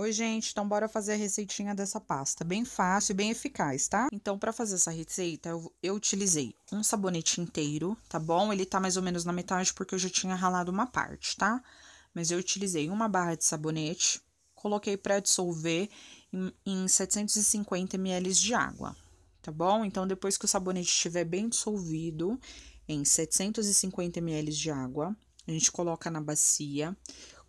Oi, gente, então bora fazer a receitinha dessa pasta. Bem fácil e bem eficaz, tá? Então, para fazer essa receita, eu, eu, utilizei um sabonete inteiro, tá bom? Ele tá mais ou menos na metade porque eu já tinha ralado uma parte, tá? Mas eu utilizei uma barra de sabonete, coloquei para dissolver em, em 750 ml de água, tá bom? Então, depois que o sabonete estiver bem dissolvido em 750 ml de água, a gente coloca na bacia.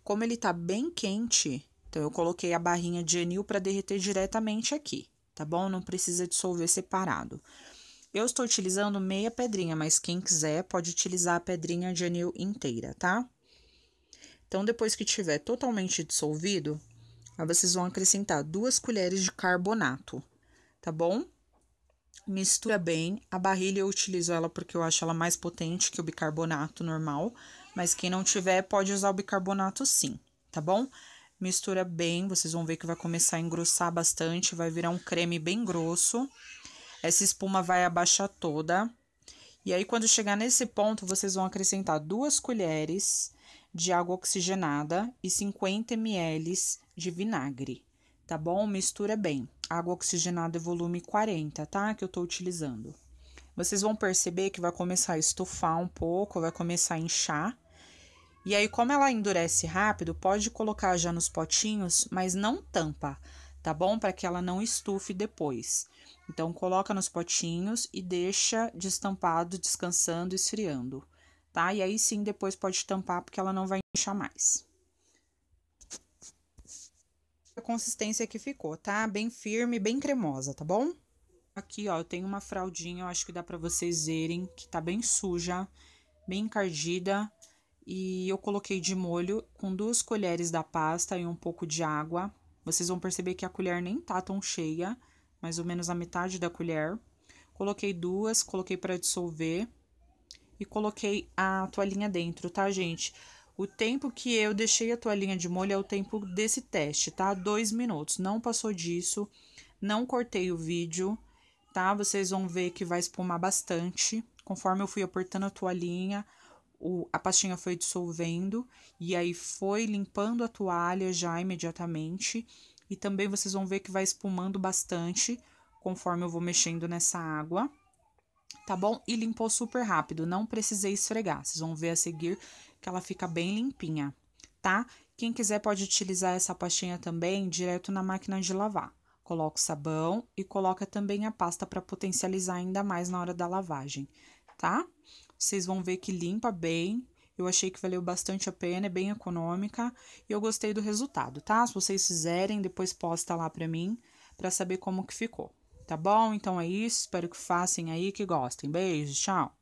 Como ele tá bem quente, então, eu coloquei a barrinha de anil para derreter diretamente aqui, tá bom? Não precisa dissolver separado. Eu estou utilizando meia pedrinha, mas quem quiser pode utilizar a pedrinha de anil inteira, tá? Então, depois que tiver totalmente dissolvido, aí vocês vão acrescentar duas colheres de carbonato, tá bom? Mistura bem. A barrilha eu utilizo ela porque eu acho ela mais potente que o bicarbonato normal, mas quem não tiver pode usar o bicarbonato sim, tá bom? mistura bem, vocês vão ver que vai começar a engrossar bastante, vai virar um creme bem grosso. Essa espuma vai abaixar toda. E aí, quando chegar nesse ponto, vocês vão acrescentar duas colheres de água oxigenada e 50 ml de vinagre, tá bom? Mistura bem. Água oxigenada é volume 40, tá? Que eu tô utilizando. Vocês vão perceber que vai começar a estufar um pouco, vai começar a inchar. E aí, como ela endurece rápido, pode colocar já nos potinhos, mas não tampa, tá bom? Para que ela não estufe depois. Então, coloca nos potinhos e deixa destampado, descansando, esfriando, tá? E aí sim, depois pode tampar, porque ela não vai inchar mais. A consistência que ficou, tá? Bem firme, bem cremosa, tá bom? Aqui, ó, eu tenho uma fraldinha, eu acho que dá para vocês verem, que tá bem suja, bem encardida e eu coloquei de molho com duas colheres da pasta e um pouco de água. Vocês vão perceber que a colher nem tá tão cheia, mais ou menos a metade da colher. Coloquei duas, coloquei para dissolver e coloquei a toalhinha dentro, tá, gente? O tempo que eu deixei a toalhinha de molho é o tempo desse teste, tá? Dois minutos, não passou disso, não cortei o vídeo, tá? Vocês vão ver que vai espumar bastante, conforme eu fui apertando a toalhinha, o, a pastinha foi dissolvendo e aí foi limpando a toalha já imediatamente. E também vocês vão ver que vai espumando bastante conforme eu vou mexendo nessa água, tá bom? E limpou super rápido, não precisei esfregar. Vocês vão ver a seguir que ela fica bem limpinha, tá? Quem quiser pode utilizar essa pastinha também direto na máquina de lavar. Coloca o sabão e coloca também a pasta para potencializar ainda mais na hora da lavagem, tá? Vocês vão ver que limpa bem. Eu achei que valeu bastante a pena, é bem econômica e eu gostei do resultado, tá? Se vocês fizerem, depois posta lá para mim para saber como que ficou. Tá bom? Então é isso, espero que façam aí, que gostem. Beijo, tchau.